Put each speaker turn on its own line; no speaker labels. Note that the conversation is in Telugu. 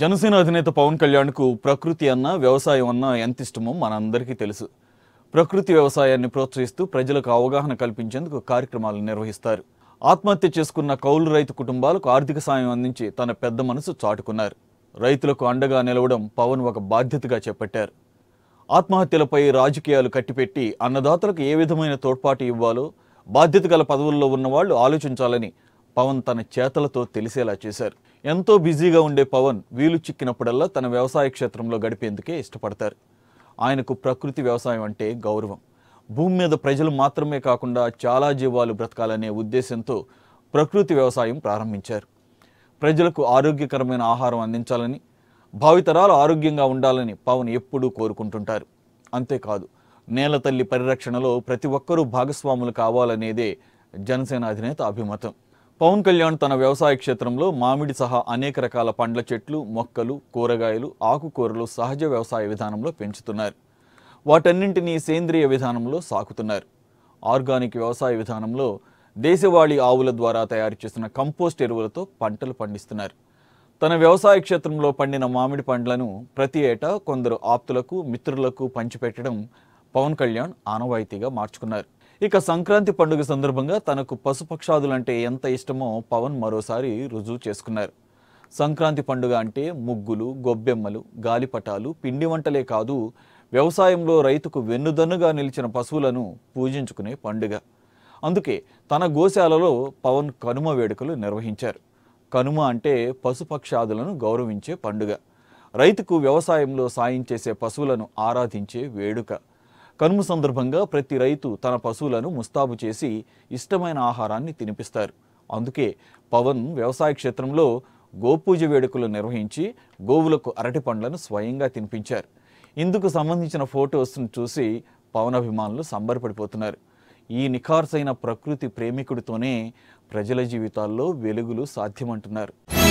జనసేన అధినేత పవన్ కళ్యాణ్కు ప్రకృతి అన్న వ్యవసాయం అన్న ఎంత ఇష్టమో మనందరికీ తెలుసు ప్రకృతి వ్యవసాయాన్ని ప్రోత్సహిస్తూ ప్రజలకు అవగాహన కల్పించేందుకు కార్యక్రమాలు నిర్వహిస్తారు ఆత్మహత్య చేసుకున్న కౌలు రైతు కుటుంబాలకు ఆర్థిక సాయం అందించి తన పెద్ద మనసు చాటుకున్నారు రైతులకు అండగా నిలవడం పవన్ ఒక బాధ్యతగా చేపట్టారు ఆత్మహత్యలపై రాజకీయాలు కట్టిపెట్టి అన్నదాతలకు ఏ విధమైన తోడ్పాటు ఇవ్వాలో బాధ్యత గల పదవుల్లో ఉన్నవాళ్లు ఆలోచించాలని పవన్ తన చేతలతో తెలిసేలా చేశారు ఎంతో బిజీగా ఉండే పవన్ వీలు చిక్కినప్పుడల్లా తన వ్యవసాయ క్షేత్రంలో గడిపేందుకే ఇష్టపడతారు ఆయనకు ప్రకృతి వ్యవసాయం అంటే గౌరవం భూమి మీద ప్రజలు మాత్రమే కాకుండా చాలా జీవాలు బ్రతకాలనే ఉద్దేశంతో ప్రకృతి వ్యవసాయం ప్రారంభించారు ప్రజలకు ఆరోగ్యకరమైన ఆహారం అందించాలని భావితరాలు ఆరోగ్యంగా ఉండాలని పవన్ ఎప్పుడూ కోరుకుంటుంటారు అంతేకాదు నేల తల్లి పరిరక్షణలో ప్రతి ఒక్కరూ భాగస్వాములు కావాలనేదే జనసేన అధినేత అభిమతం పవన్ కళ్యాణ్ తన వ్యవసాయ క్షేత్రంలో మామిడి సహా అనేక రకాల పండ్ల చెట్లు మొక్కలు కూరగాయలు ఆకుకూరలు సహజ వ్యవసాయ విధానంలో పెంచుతున్నారు వాటన్నింటినీ సేంద్రియ విధానంలో సాకుతున్నారు ఆర్గానిక్ వ్యవసాయ విధానంలో దేశవాళీ ఆవుల ద్వారా తయారు చేసిన కంపోస్ట్ ఎరువులతో పంటలు పండిస్తున్నారు తన వ్యవసాయ క్షేత్రంలో పండిన మామిడి పండ్లను ప్రతి ఏటా కొందరు ఆప్తులకు మిత్రులకు పంచిపెట్టడం పవన్ కళ్యాణ్ ఆనవాయితీగా మార్చుకున్నారు ఇక సంక్రాంతి పండుగ సందర్భంగా తనకు పశుపక్షాదులంటే ఎంత ఇష్టమో పవన్ మరోసారి రుజువు చేసుకున్నారు సంక్రాంతి పండుగ అంటే ముగ్గులు గొబ్బెమ్మలు గాలిపటాలు పిండి వంటలే కాదు వ్యవసాయంలో రైతుకు వెన్నుదన్నుగా నిలిచిన పశువులను పూజించుకునే పండుగ అందుకే తన గోశాలలో పవన్ కనుమ వేడుకలు నిర్వహించారు కనుమ అంటే పశుపక్షాదులను గౌరవించే పండుగ రైతుకు వ్యవసాయంలో సాయం చేసే పశువులను ఆరాధించే వేడుక కనుమ సందర్భంగా ప్రతి రైతు తన పశువులను ముస్తాబు చేసి ఇష్టమైన ఆహారాన్ని తినిపిస్తారు అందుకే పవన్ వ్యవసాయ క్షేత్రంలో గోపూజ వేడుకలు నిర్వహించి గోవులకు అరటి పండ్లను స్వయంగా తినిపించారు ఇందుకు సంబంధించిన ఫొటోస్ను చూసి పవన్ అభిమానులు సంబరపడిపోతున్నారు ఈ నిఖార్సైన ప్రకృతి ప్రేమికుడితోనే ప్రజల జీవితాల్లో వెలుగులు సాధ్యమంటున్నారు